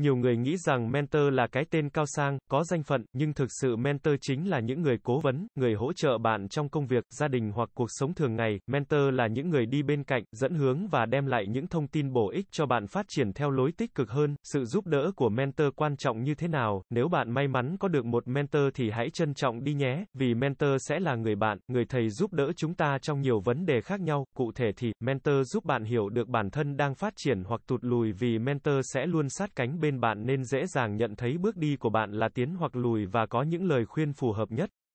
Nhiều người nghĩ rằng mentor là cái tên cao sang, có danh phận, nhưng thực sự mentor chính là những người cố vấn, người hỗ trợ bạn trong công việc, gia đình hoặc cuộc sống thường ngày. Mentor là những người đi bên cạnh, dẫn hướng và đem lại những thông tin bổ ích cho bạn phát triển theo lối tích cực hơn. Sự giúp đỡ của mentor quan trọng như thế nào? Nếu bạn may mắn có được một mentor thì hãy trân trọng đi nhé, vì mentor sẽ là người bạn, người thầy giúp đỡ chúng ta trong nhiều vấn đề khác nhau. Cụ thể thì, mentor giúp bạn hiểu được bản thân đang phát triển hoặc tụt lùi vì mentor sẽ luôn sát cánh bên khuyên bạn nên dễ dàng nhận thấy bước đi của bạn là tiến hoặc lùi và có những lời khuyên phù hợp nhất.